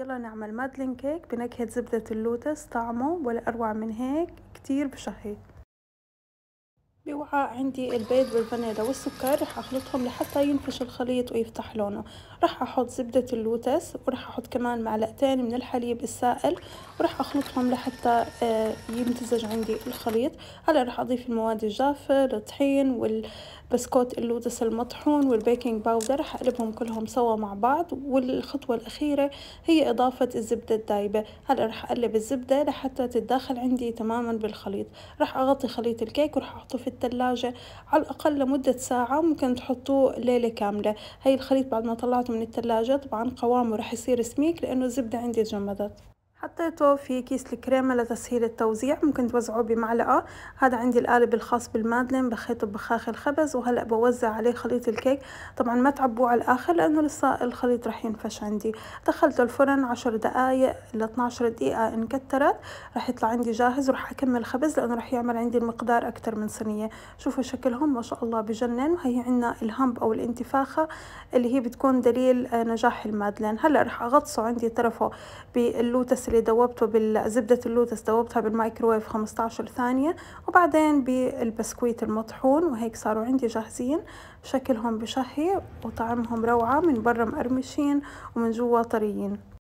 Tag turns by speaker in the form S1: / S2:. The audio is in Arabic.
S1: يلا نعمل مادلين كيك بنكهة زبدة اللوتس طعمه ولا أروع من هيك كتير بشهي بوعاء عندي البيض والفانيلا والسكر رح أخلطهم لحتى ينفش الخليط ويفتح لونه رح أحط زبدة اللوتس ورح أحط كمان معلقتين من الحليب السائل ورح أخلطهم لحتى آه، يمتزج عندي الخليط هلا رح أضيف المواد الجافة الطحين وال بسكوت اللوتس المطحون والبيكنج باودر هقلبهم كلهم سوا مع بعض والخطوة الأخيرة هي إضافة الزبدة الدايبة هلأ رح أقلب الزبدة لحتى تتداخل عندي تماما بالخليط رح أغطي خليط الكيك ورح أحطه في التلاجة على الأقل لمدة ساعة ممكن تحطوه ليلة كاملة هاي الخليط بعد ما طلعته من التلاجة طبعا قوامه رح يصير سميك لأنه الزبدة عندي تجمدت حطيته في كيس الكريمة لتسهيل التوزيع ممكن توزعوه بمعلقة هذا عندي القالب الخاص بالمادلين بخيطه ببخاخ الخبز وهلأ بوزع عليه خليط الكيك طبعا ما تعبوه على الآخر لأنه لسه الخليط رح ينفش عندي دخلته الفرن عشر دقايق ل 12 دقيقة انكترت رح يطلع عندي جاهز ورح أكمل خبز لأنه رح يعمل عندي المقدار أكتر من صينية شوفوا شكلهم ما شاء الله بجنن وهي عنا الهمب أو الانتفاخة اللي هي بتكون دليل نجاح المادلين هلأ رح أغطسه عندي طرفه باللوتس اللي دوبته بالزبدة اللوتس ذوبتها بالمايكرويف 15 ثانية وبعدين بالبسكويت المطحون وهيك صاروا عندي جاهزين شكلهم بشهي وطعمهم روعة من برا مقرمشين ومن جوا طريين